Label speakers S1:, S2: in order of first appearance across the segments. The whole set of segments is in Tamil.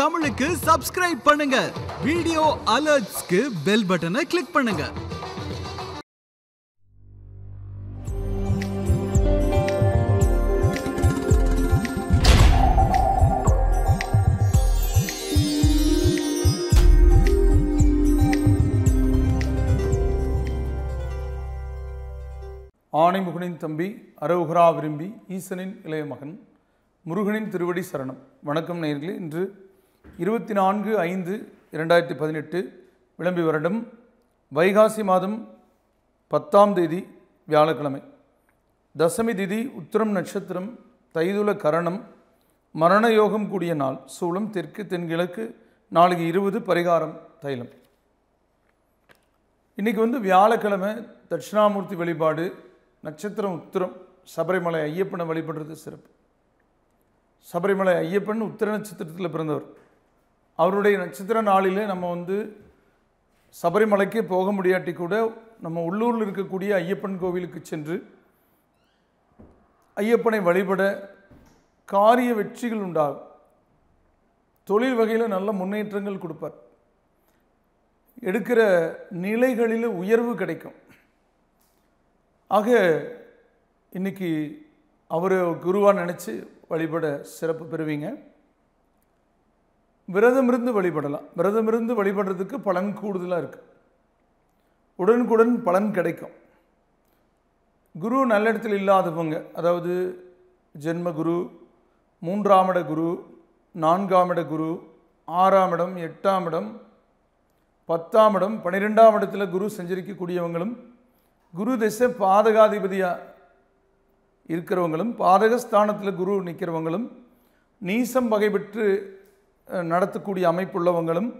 S1: தமிழுக்கு சப்ஸ்கிரைப் பண்ணுங்க வீடியோ அலர்ட்ஸ்க்கு பெல் பட்டனை கிளிக் பண்ணுங்க ஆணைமுகனின் தம்பி அரவுகரா விரும்பி ஈசனின் இளைய மகன் முருகனின் திருவடி சரணம் வணக்கம் நேர்களே இன்று இருபத்தி நான்கு ஐந்து இரண்டாயிரத்தி பதினெட்டு விளம்பி வருடம் வைகாசி மாதம் பத்தாம் தேதி வியாழக்கிழமை தசமி திதி உத்திரம் நட்சத்திரம் தைதுல கரணம் மரண யோகம் கூடிய நாள் சூளம் தெற்கு தென்கிழக்கு நாளைக்கு இருபது பரிகாரம் தைலம் இன்றைக்கி வந்து வியாழக்கிழமை தட்சிணாமூர்த்தி வழிபாடு நட்சத்திரம் உத்திரம் சபரிமலை ஐயப்பனை வழிபடுறது சிறப்பு சபரிமலை ஐயப்பன் உத்திர நட்சத்திரத்தில் பிறந்தவர் அவருடைய நட்சத்திர நாளிலே நம்ம வந்து சபரிமலைக்கு போக முடியாட்டி கூட நம்ம உள்ளூரில் இருக்கக்கூடிய ஐயப்பன் கோவிலுக்கு சென்று ஐயப்பனை வழிபட காரிய வெற்றிகள் உண்டாகும் தொழில் வகையில் நல்ல முன்னேற்றங்கள் கொடுப்பார் எடுக்கிற நிலைகளில் உயர்வு கிடைக்கும் ஆக இன்றைக்கி அவரை குருவாக நினச்சி வழிபட சிறப்பு பெறுவீங்க விரதம் இருந்து வழிபடலாம் விரதம் இருந்து வழிபடுறதுக்கு பலன் கூடுதலாக இருக்குது உடனுக்குடன் பலன் கிடைக்கும் குரு நல்ல இடத்தில் இல்லாதவங்க அதாவது ஜென்ம குரு மூன்றாம் இட குரு நான்காம் இட குரு ஆறாம் இடம் எட்டாம் இடம் பத்தாம் இடம் பன்னிரெண்டாம் இடத்துல குரு சஞ்சரிக்கக்கூடியவங்களும் குரு திசை பாதகாதிபதியாக இருக்கிறவங்களும் பாதகஸ்தானத்தில் குரு நிற்கிறவங்களும் நீசம் வகைபெற்று நடத்தக்கூடிய அமைப்புள்ளவங்களும்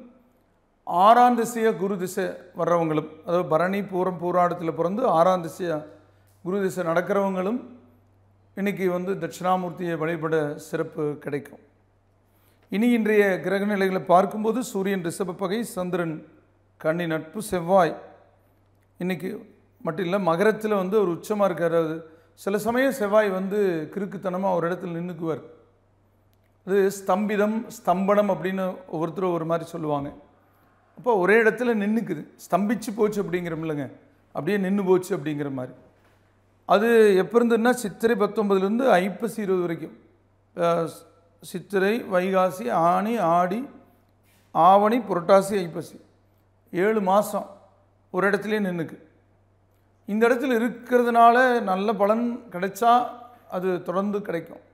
S1: ஆறாம் திசையாக குரு திசை வர்றவங்களும் அதாவது பரணி பூரம் பூராடத்தில் பிறந்து ஆறாம் திசையாக குரு திசை நடக்கிறவங்களும் இன்றைக்கி வந்து தட்சிணாமூர்த்தியை வழிபட சிறப்பு கிடைக்கும் இனி இன்றைய கிரக நிலைகளை பார்க்கும்போது சூரியன் பகை சந்திரன் கன்னி நட்பு செவ்வாய் இன்றைக்கி மட்டும் இல்லை மகரத்தில் வந்து ஒரு உச்சமாக இருக்கார் சில சமயம் செவ்வாய் வந்து கிறுக்குத்தனமாக ஒரு இடத்துல நின்றுக்குவார் அது ஸ்தம்பிதம் ஸ்தம்பனம் அப்படின்னு ஒவ்வொருத்தரும் ஒரு மாதிரி சொல்லுவாங்க அப்போ ஒரே இடத்துல நின்றுக்குது ஸ்தம்பிச்சு போச்சு அப்படிங்கிறோம்லங்க அப்படியே நின்று போச்சு அப்படிங்கிற மாதிரி அது எப்போ இருந்ததுன்னா சித்திரை பத்தொன்பதுலேருந்து ஐப்பசி இருபது வரைக்கும் சித்திரை வைகாசி ஆணி ஆடி ஆவணி புரட்டாசி ஐப்பசி ஏழு மாதம் ஒரு இடத்துலேயே நின்றுக்கு இந்த இடத்துல இருக்கிறதுனால நல்ல பலன் கிடைச்சா அது தொடர்ந்து கிடைக்கும்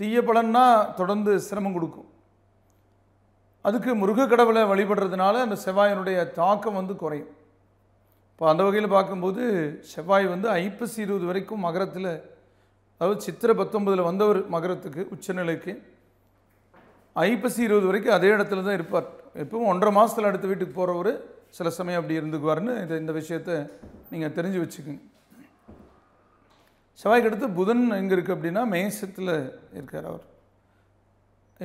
S1: தீய பலன்னா தொடர்ந்து சிரமம் கொடுக்கும் அதுக்கு முருக கடவுளை வழிபடுறதுனால அந்த செவ்வாயினுடைய தாக்கம் வந்து குறையும் இப்போ அந்த வகையில் பார்க்கும்போது செவ்வாய் வந்து ஐப்பசி இருபது வரைக்கும் மகரத்தில் அதாவது சித்திரை பத்தொன்பதில் வந்தவர் மகரத்துக்கு உச்சநிலைக்கு ஐப்பசி இருபது வரைக்கும் அதே இடத்துல தான் இருப்பார் எப்பவும் ஒன்றரை மாதத்தில் அடுத்த வீட்டுக்கு போகிறவர் சில சமயம் அப்படி இருந்துக்குவார்னு இந்த இந்த விஷயத்தை நீங்கள் தெரிஞ்சு வச்சுக்கோங்க செவ்வாய்க்கு அடுத்து புதன் எங்கே இருக்குது அப்படின்னா மேசத்தில் இருக்கார் அவர்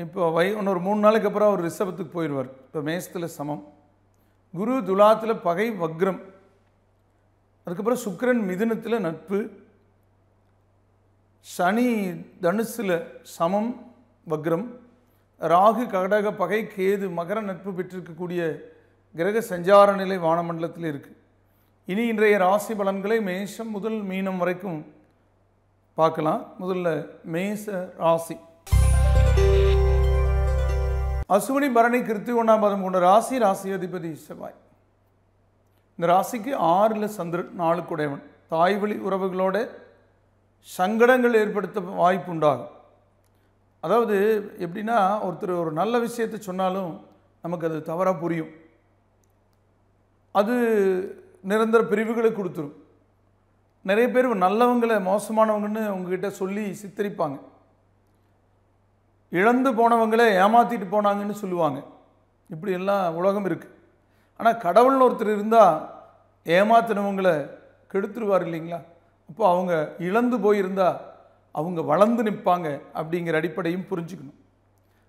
S1: இப்போ வை இன்னொரு மூணு நாளைக்கு அப்புறம் அவர் ரிஷபத்துக்கு போயிடுவார் இப்போ மேசத்தில் சமம் குரு துலாத்தில் பகை வக்ரம் அதுக்கப்புறம் சுக்கரன் மிதுனத்தில் நட்பு சனி தனுசில் சமம் வக்ரம் ராகு கடக பகை கேது மகர நட்பு பெற்றிருக்கக்கூடிய கிரக சஞ்சார நிலை வானமண்டலத்தில் இருக்குது இனி இன்றைய ராசி பலன்களை மேஷம் முதல் மீனம் வரைக்கும் பார்க்கலாம் முதல்ல மேச ராசி அசுவனி பரணி கிருத்தி ஒன்றாம் பாதம் கொண்ட ராசி ராசி அதிபதி செவ்வாய் இந்த ராசிக்கு ஆறில் சந்திரன் நாலு குடையவன் தாய் வழி உறவுகளோட சங்கடங்கள் ஏற்படுத்த வாய்ப்பு உண்டாகும் அதாவது எப்படின்னா ஒருத்தர் ஒரு நல்ல விஷயத்தை சொன்னாலும் நமக்கு அது தவறாக புரியும் அது நிரந்தர பிரிவுகளை கொடுத்துரும் நிறைய பேர் நல்லவங்களை மோசமானவங்கன்னு உங்ககிட்ட சொல்லி சித்தரிப்பாங்க இழந்து போனவங்களை ஏமாற்றிட்டு போனாங்கன்னு சொல்லுவாங்க இப்படி எல்லாம் உலகம் இருக்குது ஆனால் கடவுள்னு ஒருத்தர் இருந்தால் ஏமாத்தினவங்களை கெடுத்துருவார் இல்லைங்களா அப்போ அவங்க இழந்து போயிருந்தால் அவங்க வளர்ந்து நிற்பாங்க அப்படிங்கிற அடிப்படையும் புரிஞ்சுக்கணும்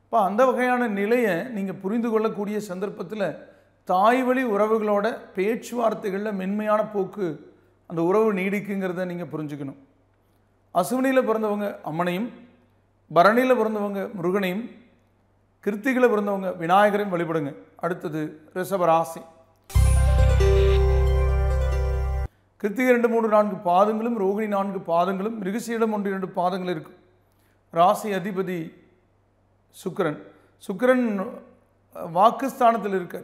S1: இப்போ அந்த வகையான நிலையை நீங்கள் புரிந்து கொள்ளக்கூடிய சந்தர்ப்பத்தில் தாய் வழி உறவுகளோட பேச்சுவார்த்தைகளில் மென்மையான போக்கு அந்த உறவு நீடிக்குங்கிறத நீங்கள் புரிஞ்சுக்கணும் அசுவனியில் பிறந்தவங்க அம்மனையும் பரணியில் பிறந்தவங்க முருகனையும் கிருத்திகளை பிறந்தவங்க விநாயகரையும் வழிபடுங்க அடுத்தது ரிஷபராசி கிருத்திகை ரெண்டு மூன்று நான்கு பாதங்களும் ரோகிணி நான்கு பாதங்களும் மிருகசீடம் ஒன்று இரண்டு பாதங்கள் இருக்கும் ராசி அதிபதி சுக்கரன் சுக்கரன் வாக்குஸ்தானத்தில் இருக்க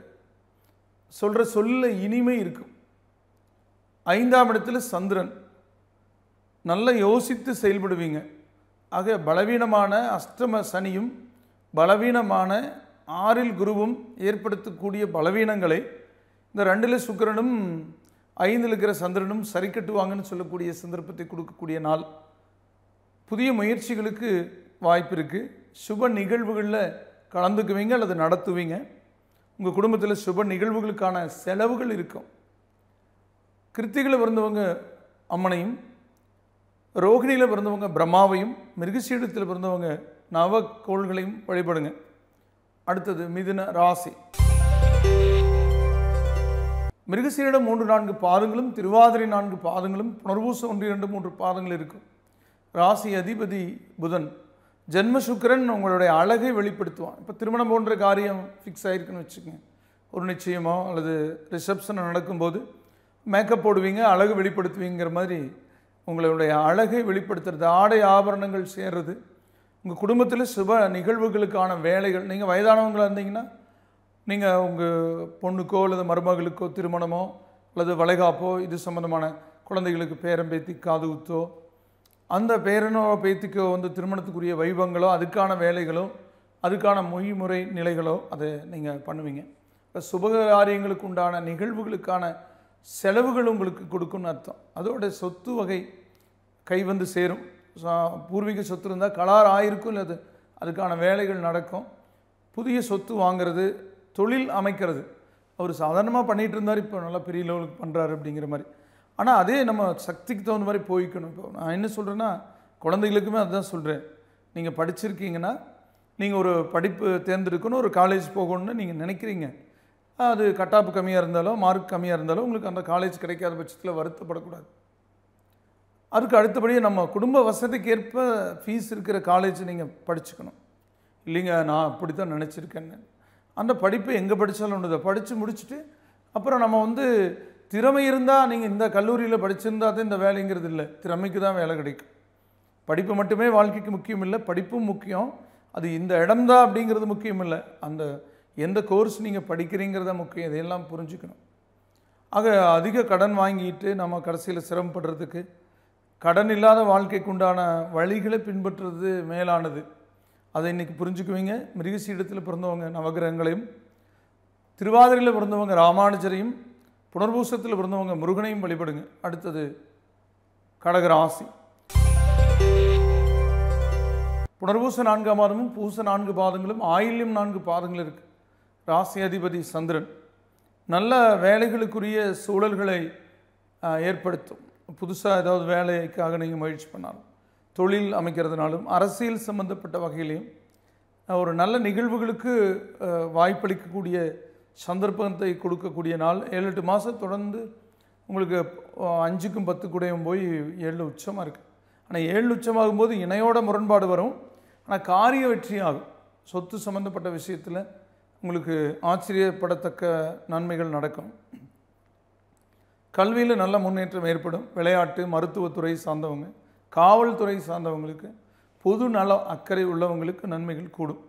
S1: சொல்கிற சொல்ல இனிமை இருக்கும் ஐந்தாம் இடத்துல சந்திரன் நல்லா யோசித்து செயல்படுவீங்க ஆக பலவீனமான அஷ்டம சனியும் பலவீனமான ஆறில் குருவும் ஏற்படுத்தக்கூடிய பலவீனங்களை இந்த ரெண்டில் சுக்கரனும் ஐந்தில் இருக்கிற சந்திரனும் சரி கட்டுவாங்கன்னு சொல்லக்கூடிய சந்தர்ப்பத்தை கொடுக்கக்கூடிய நாள் புதிய முயற்சிகளுக்கு வாய்ப்பு இருக்குது சுப நிகழ்வுகளில் கலந்துக்குவீங்க அல்லது நடத்துவீங்க உங்கள் குடும்பத்தில் சுப நிகழ்வுகளுக்கான செலவுகள் இருக்கும் கிருத்திகளில் பிறந்தவங்க அம்மனையும் ரோகிணியில் பிறந்தவங்க பிரம்மாவையும் மிருகசீடத்தில் பிறந்தவங்க நவக்கோள்களையும் வழிபடுங்க அடுத்தது மிதுன ராசி மிருகசீரிடம் மூன்று நான்கு பாதங்களும் திருவாதிரை நான்கு பாதங்களும் புனர்வூச ஒன்று இரண்டு மூன்று பாதங்கள் இருக்கும் ராசி அதிபதி புதன் ஜென்ம சுக்கரன் உங்களுடைய அழகை வெளிப்படுத்துவான் இப்போ திருமணம் போன்ற காரியம் ஃபிக்ஸ் ஆகிருக்குன்னு வச்சுக்கோங்க ஒரு நிச்சயமோ அல்லது ரிசப்ஷன் நடக்கும்போது மேக்கப் போடுவீங்க அழகு வெளிப்படுத்துவீங்கிற மாதிரி உங்களுடைய அழகை வெளிப்படுத்துறது ஆடை ஆபரணங்கள் சேர்றது உங்கள் குடும்பத்தில் சுப நிகழ்வுகளுக்கான வேலைகள் நீங்கள் வயதானவங்களாக இருந்தீங்கன்னா நீங்கள் உங்கள் பொண்ணுக்கோ அல்லது மருமகளுக்கோ திருமணமோ அல்லது வளைகாப்போ இது சம்மந்தமான குழந்தைகளுக்கு பேரம்பேத்தி காது ஊத்தோ அந்த பேரனோ பேத்திக்கோ வந்து திருமணத்துக்குரிய வைபங்களோ அதுக்கான வேலைகளோ அதுக்கான மொழிமுறை நிலைகளோ அதை நீங்கள் பண்ணுவீங்க இப்போ சுபகாரியங்களுக்கு உண்டான நிகழ்வுகளுக்கான செலவுகள் உங்களுக்கு கொடுக்கும்னு அர்த்தம் அதோட சொத்து வகை கை வந்து சேரும் பூர்வீக சொத்து இருந்தால் கலார் ஆயிருக்கும் இல்லை அது அதுக்கான வேலைகள் நடக்கும் புதிய சொத்து வாங்கிறது தொழில் அமைக்கிறது அவர் சாதாரணமாக பண்ணிகிட்டு இருந்தார் இப்போ நல்லா பெரிய லெவலுக்கு பண்ணுறாரு அப்படிங்கிற மாதிரி ஆனால் அதே நம்ம சக்திக்கு தகுந்த மாதிரி போய்க்கணும் இப்போ நான் என்ன சொல்கிறேன்னா குழந்தைகளுக்குமே அதுதான் சொல்கிறேன் நீங்கள் படிச்சிருக்கீங்கன்னா நீங்கள் ஒரு படிப்பு தேர்ந்தெடுக்கணும் ஒரு காலேஜ் போகணும்னு நீங்கள் நினைக்கிறீங்க அது கட்டாப்பு கம்மியாக இருந்தாலோ மார்க் கம்மியாக இருந்தாலோ உங்களுக்கு அந்த காலேஜ் கிடைக்காத பட்சத்தில் வருத்தப்படக்கூடாது அதுக்கு அடுத்தபடியே நம்ம குடும்ப வசதிக்கு ஏற்ப ஃபீஸ் இருக்கிற காலேஜ் நீங்கள் படிச்சுக்கணும் இல்லைங்க நான் அப்படி தான் நினச்சிருக்கேன்னு அந்த படிப்பு எங்கே படித்தாலும் ஒன்று படித்து முடிச்சுட்டு அப்புறம் நம்ம வந்து திறமை இருந்தால் நீங்கள் இந்த கல்லூரியில் படிச்சிருந்தால் தான் இந்த வேலைங்கிறது இல்லை திறமைக்கு தான் வேலை கிடைக்கும் படிப்பு மட்டுமே வாழ்க்கைக்கு முக்கியம் இல்லை படிப்பும் முக்கியம் அது இந்த இடம்தான் அப்படிங்கிறது முக்கியம் இல்லை அந்த எந்த கோர்ஸ் நீங்கள் படிக்கிறீங்கிறத முக்கியம் இதையெல்லாம் புரிஞ்சுக்கணும் ஆக அதிக கடன் வாங்கிட்டு நம்ம கடைசியில் சிரமப்படுறதுக்கு கடன் இல்லாத வாழ்க்கைக்கு உண்டான வழிகளை பின்பற்றுறது மேலானது அதை இன்றைக்கி புரிஞ்சுக்குவீங்க மிருகசீடத்தில் பிறந்தவங்க நவகிரகங்களையும் திருவாதிரையில் பிறந்தவங்க ராமானுஜரையும் புனர்பூசத்தில் பிறந்தவங்க முருகனையும் வழிபடுங்க அடுத்தது கடகராசி புனர்பூச நான்காம் மாதமும் பூச நான்கு பாதங்களும் ஆயில்யம் நான்கு பாதங்கள் இருக்குது ராசி அதிபதி சந்திரன் நல்ல வேலைகளுக்குரிய சூழல்களை ஏற்படுத்தும் புதுசாக ஏதாவது வேலைக்காக நீங்கள் முயற்சி பண்ணாலும் தொழில் அமைக்கிறதுனாலும் அரசியல் சம்பந்தப்பட்ட வகையிலையும் ஒரு நல்ல நிகழ்வுகளுக்கு வாய்ப்பளிக்கக்கூடிய சந்தர்ப்பத்தை கொடுக்கக்கூடிய நாள் ஏழு எட்டு மாதம் தொடர்ந்து உங்களுக்கு அஞ்சுக்கும் பத்து கூடையும் போய் ஏழு உச்சமாக இருக்குது ஆனால் ஏழு உச்சமாகும்போது இணையோட முரண்பாடு வரும் ஆனால் காரிய வெற்றி ஆகும் சொத்து சம்மந்தப்பட்ட விஷயத்தில் உங்களுக்கு ஆச்சரியப்படத்தக்க நன்மைகள் நடக்கும் கல்வியில் நல்ல முன்னேற்றம் ஏற்படும் விளையாட்டு மருத்துவத்துறை சார்ந்தவங்க காவல்துறை சார்ந்தவங்களுக்கு பொது நல அக்கறை உள்ளவங்களுக்கு நன்மைகள் கூடும்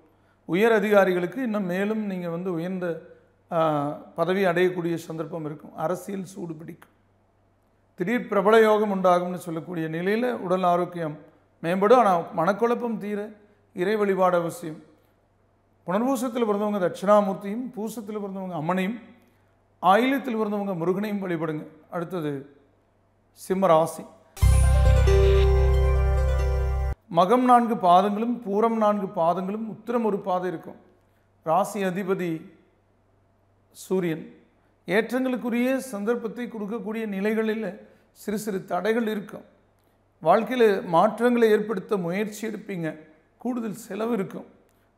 S1: உயர் அதிகாரிகளுக்கு இன்னும் மேலும் நீங்கள் வந்து உயர்ந்த பதவி அடையக்கூடிய சந்தர்ப்பம் இருக்கும் அரசியல் சூடு பிடிக்கும் திடீர் பிரபல யோகம் உண்டாகும்னு சொல்லக்கூடிய நிலையில் உடல் ஆரோக்கியம் மேம்படும் ஆனால் மனக்குழப்பம் தீர இறை வழிபாடு அவசியம் புனர்பூசத்தில் பிறந்தவங்க தட்சிணாமூர்த்தியும் பூசத்தில் பிறந்தவங்க அம்மனையும் ஆயிலத்தில் பிறந்தவங்க முருகனையும் வழிபடுங்க அடுத்தது சிம்மராசி மகம் நான்கு பாதங்களும் பூரம் நான்கு பாதங்களும் உத்திரம் ஒரு பாதை இருக்கும் ராசி அதிபதி சூரியன் ஏற்றங்களுக்குரிய சந்தர்ப்பத்தை கொடுக்கக்கூடிய நிலைகளில் சிறு சிறு தடைகள் இருக்கும் வாழ்க்கையில் மாற்றங்களை ஏற்படுத்த முயற்சி எடுப்பீங்க கூடுதல் செலவு இருக்கும்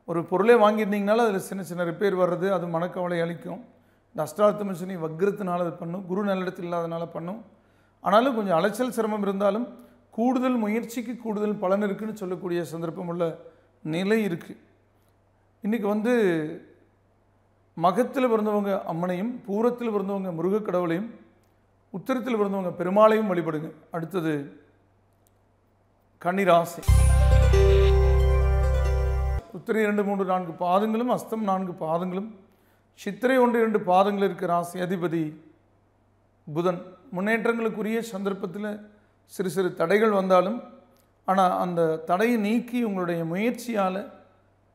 S1: ஒரு பொருளே வாங்கியிருந்தீங்கனால அதில் சின்ன சின்ன ரிப்பேர் வர்றது அது மனக்கவலை அளிக்கும் இந்த அஷ்டார்த்த மிஷினி வக்ரத்தினால அது பண்ணும் குரு நல்லிடத்தில் இல்லாதனால பண்ணும் ஆனாலும் கொஞ்சம் அலைச்சல் சிரமம் இருந்தாலும் கூடுதல் முயற்சிக்கு கூடுதல் பலன் இருக்குதுன்னு சொல்லக்கூடிய சந்தர்ப்பம் உள்ள நிலை இருக்குது இன்றைக்கி வந்து மகத்தில் பிறந்தவங்க அம்மனையும் பூரத்தில் பிறந்தவங்க முருகக்கடவுளையும் உத்தரத்தில் பிறந்தவங்க பெருமாளையும் வழிபடுங்க அடுத்தது ஆசை உத்திரை இரண்டு மூன்று நான்கு பாதங்களும் அஸ்தம் நான்கு பாதங்களும் சித்திரை ஒன்று இரண்டு பாதங்கள் இருக்கிற ராசி அதிபதி புதன் முன்னேற்றங்களுக்குரிய சந்தர்ப்பத்தில் சிறு சிறு தடைகள் வந்தாலும் ஆனால் அந்த தடையை நீக்கி உங்களுடைய முயற்சியால்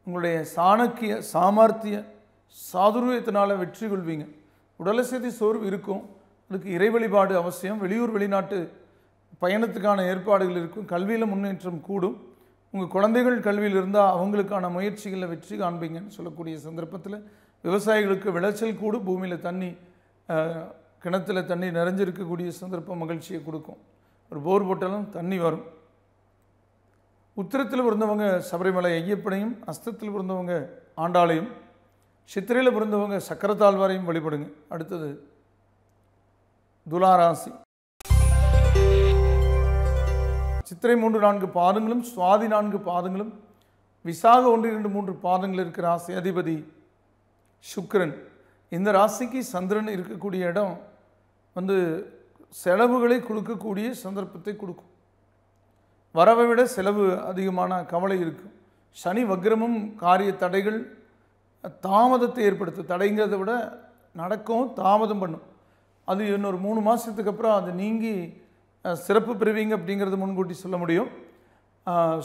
S1: உங்களுடைய சாணக்கிய சாமர்த்திய சாதுரியத்தினால் வெற்றி கொள்வீங்க உடலை சோர்வு இருக்கும் அதுக்கு இறை வழிபாடு அவசியம் வெளியூர் வெளிநாட்டு பயணத்துக்கான ஏற்பாடுகள் இருக்கும் கல்வியில் முன்னேற்றம் கூடும் உங்கள் குழந்தைகள் கல்வியில் இருந்தால் அவங்களுக்கான முயற்சிகளில் வெற்றி காண்பீங்கன்னு சொல்லக்கூடிய சந்தர்ப்பத்தில் விவசாயிகளுக்கு விளைச்சல் கூடு பூமியில் தண்ணி கிணத்துல தண்ணி நிறைஞ்சிருக்கக்கூடிய சந்தர்ப்பம் மகிழ்ச்சியை கொடுக்கும் ஒரு போர் போட்டாலும் தண்ணி வரும் உத்திரத்தில் பிறந்தவங்க சபரிமலை ஐயப்பனையும் அஸ்தத்தில் பிறந்தவங்க ஆண்டாளையும் சித்திரையில் பிறந்தவங்க சக்கரத்தாழ்வாரையும் வழிபடுங்க அடுத்தது துலாராசி சித்திரை மூன்று நான்கு பாதங்களும் சுவாதி நான்கு பாதங்களும் விசாக ஒன்று இரண்டு மூன்று பாதங்கள் இருக்கிற ராசி அதிபதி சுக்கரன் இந்த ராசிக்கு சந்திரன் இருக்கக்கூடிய இடம் வந்து செலவுகளை கொடுக்கக்கூடிய சந்தர்ப்பத்தை கொடுக்கும் வரவை விட செலவு அதிகமான கவலை இருக்கும் சனி வக்ரமும் காரிய தடைகள் தாமதத்தை ஏற்படுத்தும் தடைங்கிறத விட நடக்கும் தாமதம் பண்ணும் அது இன்னொரு மூணு மாதத்துக்கு அப்புறம் அது நீங்கி சிறப்பு பிரிவிங் அப்படிங்கிறது முன்கூட்டி சொல்ல முடியும்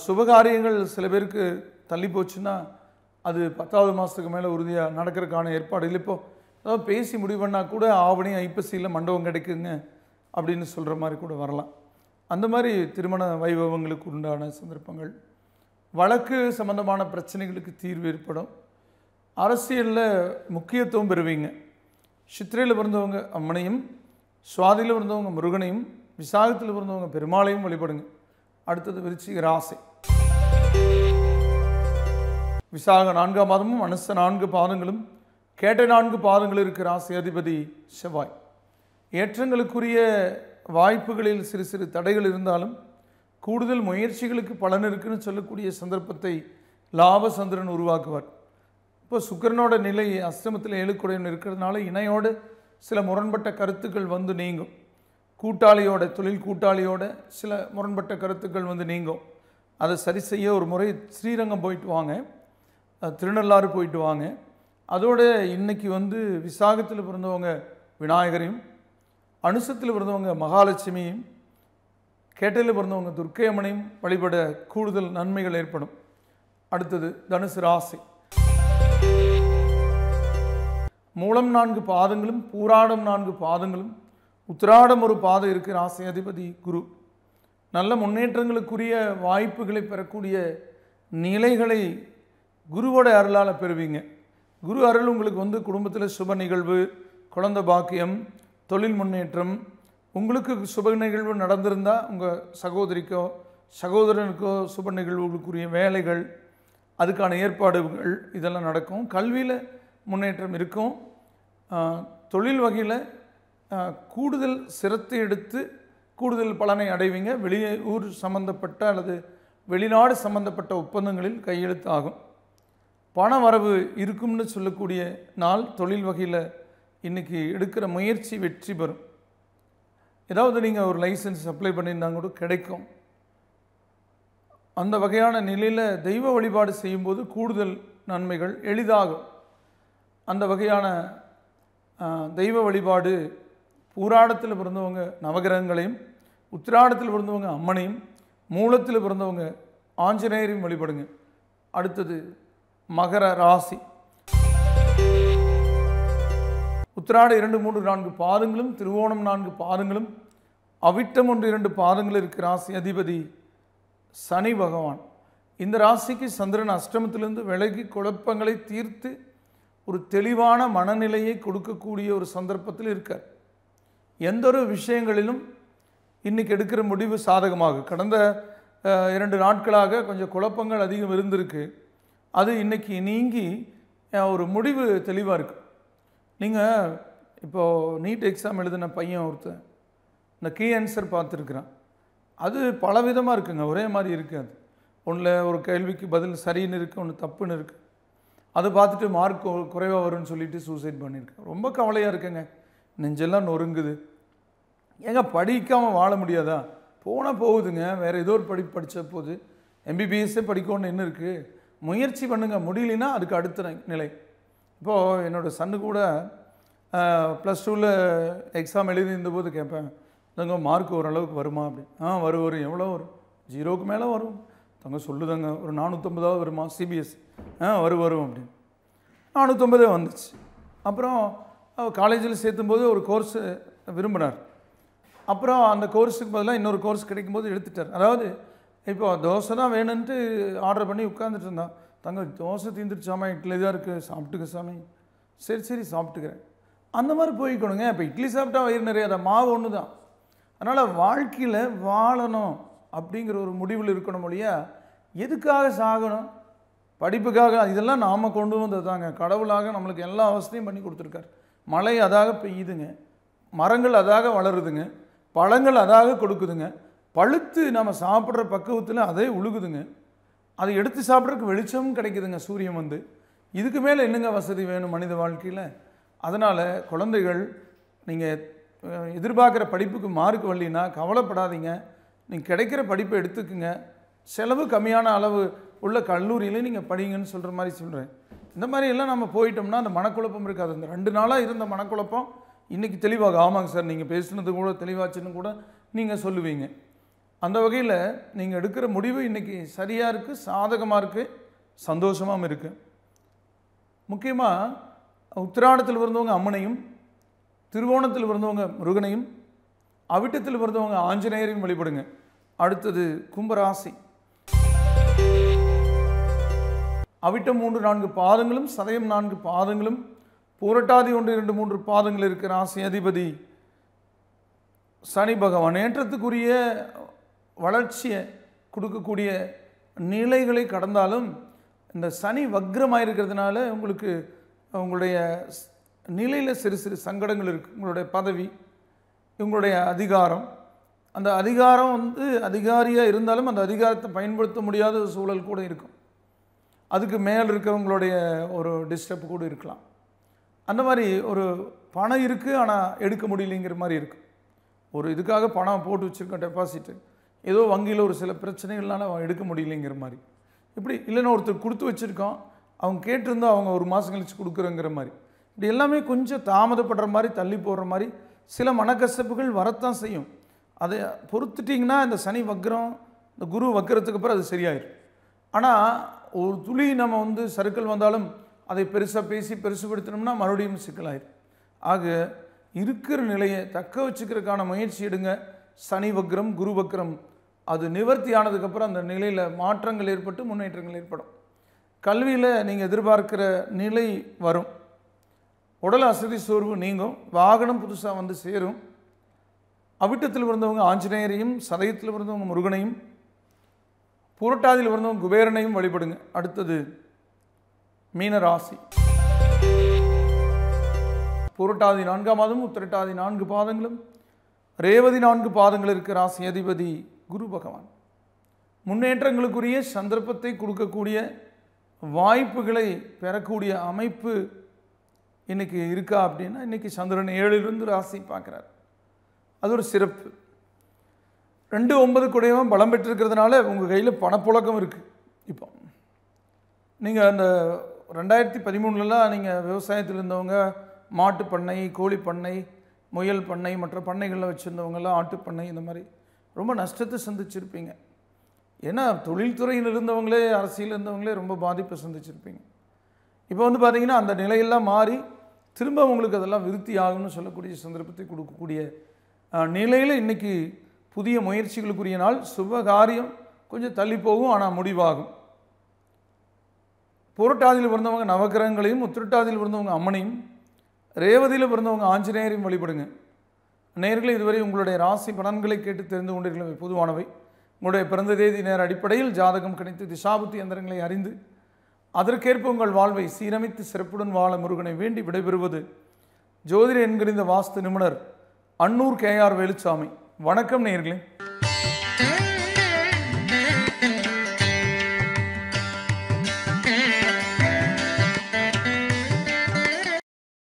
S1: சுபகாரியங்கள் சில பேருக்கு தள்ளி போச்சுன்னா அது பத்தாவது மாதத்துக்கு மேலே உறுதியாக நடக்கிறதுக்கான ஏற்பாடுகள் இப்போது அதாவது பேசி முடிவு பண்ணால் கூட ஆவணி ஐப்பசியில் மண்டபம் கிடைக்குங்க அப்படின்னு சொல்கிற மாதிரி கூட வரலாம் அந்த மாதிரி திருமண வைபவங்களுக்கு உண்டான சந்தர்ப்பங்கள் வழக்கு சம்பந்தமான பிரச்சனைகளுக்கு தீர்வு ஏற்படும் அரசியலில் முக்கியத்துவம் பெறுவீங்க சித்திரையில் பிறந்தவங்க அம்மனையும் சுவாதியில் பிறந்தவங்க முருகனையும் விசாகத்தில் பிறந்தவங்க பெருமாளையும் வழிபடுங்க அடுத்தது விருச்சிக ராசி விசாக நான்காம் மாதமும் அனுச நான்கு பாதங்களும் கேட்ட நான்கு பாதங்கள் இருக்கிற ராசி அதிபதி செவ்வாய் ஏற்றங்களுக்குரிய வாய்ப்புகளில் சிறு சிறு தடைகள் இருந்தாலும் கூடுதல் முயற்சிகளுக்கு பலன் இருக்குன்னு சொல்லக்கூடிய சந்தர்ப்பத்தை லாபசந்திரன் உருவாக்குவார் இப்போ சுக்கரனோட நிலை அஸ்தமத்தில் ஏழுக்குடையன் இருக்கிறதுனால இணையோடு சில முரண்பட்ட கருத்துக்கள் வந்து நீங்கும் கூட்டாளியோட தொழில் கூட்டாளியோட சில முரண்பட்ட கருத்துக்கள் வந்து நீங்கும் அதை சரி செய்ய ஒரு முறை ஸ்ரீரங்கம் போயிட்டு வாங்க திருநள்ளாறு போயிட்டு வாங்க அதோட இன்றைக்கி வந்து விசாகத்தில் பிறந்தவங்க விநாயகரையும் அனுசத்தில் பிறந்தவங்க மகாலட்சுமியும் கேட்டையில் பிறந்தவங்க துர்க்கையம்மனையும் வழிபட கூடுதல் நன்மைகள் ஏற்படும் அடுத்தது தனுசு ராசி மூலம் நான்கு பாதங்களும் பூராடம் நான்கு பாதங்களும் உத்திராடம் ஒரு பாதை இருக்குது ராசி அதிபதி குரு நல்ல முன்னேற்றங்களுக்குரிய வாய்ப்புகளை பெறக்கூடிய நிலைகளை குருவோட அருளால் பெறுவீங்க குரு அருள் உங்களுக்கு வந்து குடும்பத்தில் சுப நிகழ்வு குழந்த பாக்கியம் தொழில் முன்னேற்றம் உங்களுக்கு சுப நிகழ்வு நடந்திருந்தால் உங்கள் சகோதரிக்கோ சகோதரனுக்கோ சுப நிகழ்வுகளுக்குரிய வேலைகள் அதுக்கான ஏற்பாடுகள் இதெல்லாம் நடக்கும் கல்வியில் முன்னேற்றம் இருக்கும் தொழில் வகையில் கூடுதல் சிரத்தை எடுத்து கூடுதல் பலனை அடைவீங்க வெளியே ஊர் சம்பந்தப்பட்ட அல்லது வெளிநாடு சம்பந்தப்பட்ட ஒப்பந்தங்களில் கையெழுத்தாகும் பண வரவு இருக்கும்னு சொல்லக்கூடிய நாள் தொழில் வகையில் இன்றைக்கி எடுக்கிற முயற்சி வெற்றி பெறும் ஏதாவது நீங்கள் ஒரு லைசன்ஸ் அப்ளை பண்ணியிருந்தாங்க கூட கிடைக்கும் அந்த வகையான நிலையில் தெய்வ வழிபாடு செய்யும்போது கூடுதல் நன்மைகள் எளிதாகும் அந்த வகையான தெய்வ வழிபாடு பூராடத்தில் பிறந்தவங்க நவகிரகங்களையும் உத்திராடத்தில் பிறந்தவங்க அம்மனையும் மூலத்தில் பிறந்தவங்க ஆஞ்சநேயரையும் வழிபடுங்க அடுத்தது மகர ராசி உத்திராட இரண்டு மூன்று நான்கு பாதங்களும் திருவோணம் நான்கு பாதங்களும் அவிட்டம் ஒன்று இரண்டு பாதங்கள் இருக்கிற ராசி அதிபதி சனி பகவான் இந்த ராசிக்கு சந்திரன் அஷ்டமத்திலிருந்து விலகி குழப்பங்களை தீர்த்து ஒரு தெளிவான மனநிலையை கொடுக்கக்கூடிய ஒரு சந்தர்ப்பத்தில் இருக்கார் எந்தொரு விஷயங்களிலும் இன்றைக்கி எடுக்கிற முடிவு சாதகமாக கடந்த இரண்டு நாட்களாக கொஞ்சம் குழப்பங்கள் அதிகம் இருந்திருக்கு அது இன்றைக்கி நீங்கி ஒரு முடிவு தெளிவாக இருக்குது நீங்கள் இப்போது நீட் எக்ஸாம் எழுதின பையன் ஒருத்தன் இந்த கீ ஆன்சர் பார்த்துருக்குறான் அது பலவிதமாக இருக்குங்க ஒரே மாதிரி இருக்குது அது ஒன்றில் ஒரு கேள்விக்கு பதில் சரின்னு இருக்குது ஒன்று தப்புன்னு இருக்குது அதை பார்த்துட்டு மார்க் குறைவாக வரும்னு சொல்லிட்டு சூசைட் பண்ணியிருக்கேன் ரொம்ப கவலையாக இருக்குங்க நெஞ்செல்லாம் நொறுங்குது ஏங்க படிக்காமல் வாழ முடியாதா போனால் போகுதுங்க வேறு ஏதோ ஒரு படி படித்த போது எம்பிபிஎஸ்ஸே படிக்கணும்னு என்ன இருக்குது முயற்சி பண்ணுங்கள் முடியலன்னா அதுக்கு அடுத்த நிலை இப்போது என்னோடய சன்னு கூட ப்ளஸ் டூவில் எக்ஸாம் இருந்தபோது கேட்பேன் தங்க மார்க் ஓரளவுக்கு வருமா அப்படின்னு ஆ வரும் வரும் எவ்வளோ வரும் ஜீரோவுக்கு மேலே வரும் தங்க சொல்லுதாங்க ஒரு நானூற்றம்பதாவது வருமா சிபிஎஸ் ஆ வரும் வரும் அப்படின்னு நானூற்றம்பதே வந்துச்சு அப்புறம் காலேஜில் சேர்த்தும் போது ஒரு கோர்ஸு விரும்பினார் அப்புறம் அந்த கோர்ஸுக்கு பதிலாக இன்னொரு கோர்ஸ் கிடைக்கும்போது எடுத்துட்டார் அதாவது இப்போ தோசை தான் வேணும்ட்டு ஆர்டர் பண்ணி உட்காந்துட்டு இருந்தான் தங்க தோசை தீந்துருச்சாமா இட்லி தான் இருக்குது சாப்பிட்டுக்க சாமி சரி சரி சாப்பிட்டுக்கிறேன் அந்த மாதிரி போய்க்கணுங்க இப்போ இட்லி சாப்பிட்டா வயிறு நிறைய அதை மாவு ஒன்று தான் அதனால் வாழ்க்கையில் வாழணும் அப்படிங்கிற ஒரு முடிவில் இருக்கணும் இல்லையா எதுக்காக சாகணும் படிப்புக்காக இதெல்லாம் நாம் கொண்டு வந்தது தாங்க கடவுளாக நம்மளுக்கு எல்லா அவஸ்தையும் பண்ணி கொடுத்துருக்கார் மழை அதாக பெய்யுதுங்க மரங்கள் அதாக வளருதுங்க பழங்கள் அதாக கொடுக்குதுங்க பழுத்து நம்ம சாப்பிட்ற பக்குவத்தில் அதே உழுகுதுங்க அதை எடுத்து சாப்பிட்றதுக்கு வெளிச்சமும் கிடைக்குதுங்க சூரியன் வந்து இதுக்கு மேலே என்னங்க வசதி வேணும் மனித வாழ்க்கையில் அதனால் குழந்தைகள் நீங்கள் எதிர்பார்க்குற படிப்புக்கு மார்க் வரலினா கவலைப்படாதீங்க நீங்கள் கிடைக்கிற படிப்பை எடுத்துக்குங்க செலவு கம்மியான அளவு உள்ள கல்லூரியிலே நீங்கள் படிங்கன்னு சொல்கிற மாதிரி சொல்கிறேன் இந்த மாதிரி எல்லாம் நம்ம போயிட்டோம்னா அந்த மனக்குழப்பம் இருக்காது அந்த ரெண்டு நாளாக இருந்த மனக்குழப்பம் இன்றைக்கி தெளிவாக ஆமாங்க சார் நீங்கள் பேசுனது கூட தெளிவாச்சுன்னு கூட நீங்கள் சொல்லுவீங்க அந்த வகையில் நீங்கள் எடுக்கிற முடிவு இன்றைக்கி சரியாக இருக்குது சாதகமாக இருக்குது சந்தோஷமாகவும் இருக்குது முக்கியமாக உத்திராடத்தில் இருந்தவங்க அம்மனையும் திருவோணத்தில் இருந்தவங்க முருகனையும் அவிட்டத்தில் இருந்தவங்க ஆஞ்சநேயரையும் வழிபடுங்க அடுத்தது கும்பராசி அவிட்டம் மூன்று நான்கு பாதங்களும் சதயம் நான்கு பாதங்களும் பூரட்டாதி ஒன்று இரண்டு மூன்று பாதங்கள் இருக்கிற ஆசை அதிபதி சனி பகவான் ஏற்றத்துக்குரிய வளர்ச்சியை கொடுக்கக்கூடிய நிலைகளை கடந்தாலும் இந்த சனி வக்ரமாக இருக்கிறதுனால உங்களுக்கு உங்களுடைய நிலையில் சிறு சிறு சங்கடங்கள் இருக்குது உங்களுடைய பதவி உங்களுடைய அதிகாரம் அந்த அதிகாரம் வந்து அதிகாரியாக இருந்தாலும் அந்த அதிகாரத்தை பயன்படுத்த முடியாத சூழல் கூட இருக்கும் அதுக்கு மேல் இருக்கிறவங்களுடைய ஒரு டிஸ்டர்ப் கூட இருக்கலாம் அந்த மாதிரி ஒரு பணம் இருக்குது ஆனால் எடுக்க முடியலைங்கிற மாதிரி இருக்குது ஒரு இதுக்காக பணம் போட்டு வச்சுருக்கோம் டெபாசிட்டு ஏதோ வங்கியில் ஒரு சில பிரச்சனைகள்னால அவன் எடுக்க முடியலைங்கிற மாதிரி இப்படி இல்லைன்னா ஒருத்தர் கொடுத்து வச்சுருக்கோம் அவங்க கேட்டிருந்தோம் அவங்க ஒரு மாதம் கழித்து கொடுக்குறோங்கிற மாதிரி இப்படி எல்லாமே கொஞ்சம் தாமதப்படுற மாதிரி தள்ளி போடுற மாதிரி சில மனக்கசப்புகள் வரத்தான் செய்யும் அதை பொறுத்துட்டிங்கன்னா இந்த சனி வக்ரம் இந்த குரு வக்கிறதுக்கு அப்புறம் அது சரியாயிடும் ஆனால் ஒரு துளி நம்ம வந்து சருக்கள் வந்தாலும் அதை பெருசாக பேசி பெருசுபடுத்தணும்னா மறுபடியும் சிக்கலாயிரும் ஆக இருக்கிற நிலையை தக்க வச்சுக்கிறதுக்கான முயற்சி எடுங்க சனி வக்ரம் குரு வக்ரம் அது நிவர்த்தி ஆனதுக்கப்புறம் அந்த நிலையில் மாற்றங்கள் ஏற்பட்டு முன்னேற்றங்கள் ஏற்படும் கல்வியில் நீங்கள் எதிர்பார்க்கிற நிலை வரும் உடல் அசதி சோர்வு நீங்கும் வாகனம் புதுசாக வந்து சேரும் அவிட்டத்தில் இருந்தவங்க ஆஞ்சநேயரையும் சதயத்தில் பிறந்தவங்க முருகனையும் புரட்டாதியில் இருந்தவங்க குபேரனையும் வழிபடுங்க அடுத்தது மீனராசி புரட்டாதி நான்காம் மாதமும் உத்திரட்டாதி நான்கு பாதங்களும் ரேவதி நான்கு பாதங்கள் இருக்கிற ராசி அதிபதி குரு பகவான் முன்னேற்றங்களுக்குரிய சந்தர்ப்பத்தை கொடுக்கக்கூடிய வாய்ப்புகளை பெறக்கூடிய அமைப்பு இன்னைக்கு இருக்கா அப்படின்னா இன்றைக்கி சந்திரன் ஏழிலிருந்து ராசி பார்க்குறார் அது ஒரு சிறப்பு ரெண்டு ஒன்பது கூடையவும் பலம் பெற்றிருக்கிறதுனால உங்கள் கையில் பணப்புழக்கம் இருக்குது இப்போ நீங்கள் அந்த ரெண்டாயிரத்தி பதிமூணுலலாம் நீங்கள் விவசாயத்தில் இருந்தவங்க மாட்டு பண்ணை கோழி பண்ணை முயல் பண்ணை மற்ற பண்ணைகளில் வச்சுருந்தவங்கெல்லாம் ஆட்டு பண்ணை இந்த மாதிரி ரொம்ப நஷ்டத்தை சந்திச்சிருப்பீங்க ஏன்னா தொழில்துறையில் இருந்தவங்களே அரசியல் இருந்தவங்களே ரொம்ப பாதிப்பை சந்திச்சிருப்பீங்க இப்போ வந்து பார்த்திங்கன்னா அந்த நிலையெல்லாம் மாறி திரும்ப உங்களுக்கு அதெல்லாம் விருத்தி ஆகும்னு சொல்லக்கூடிய சந்தர்ப்பத்தை கொடுக்கக்கூடிய நிலையில் இன்றைக்கி புதிய முயற்சிகளுக்குரிய நாள் சுப காரியம் கொஞ்சம் தள்ளி போகும் ஆனால் முடிவாகும் பூரட்டாதியில் பிறந்தவங்க நவகிரகங்களையும் உத்திரட்டாதியில் பிறந்தவங்க அம்மனையும் ரேவதியில் பிறந்தவங்க ஆஞ்சநேயரையும் வழிபடுங்க நேர்களை இதுவரை உங்களுடைய ராசி பலன்களை கேட்டு தெரிந்து கொண்டிருக்கிற பொதுவானவை உங்களுடைய பிறந்த தேதி நேர அடிப்படையில் ஜாதகம் கணித்து திசாபுத்தி எந்திரங்களை அறிந்து அதற்கேற்ப உங்கள் வாழ்வை சீரமைத்து சிறப்புடன் வாழ முருகனை வேண்டி விடைபெறுவது ஜோதிட என்கிற இந்த வாஸ்து நிபுணர் அன்னூர் கேஆர் வேலுச்சாமி வணக்கம் நேர்களே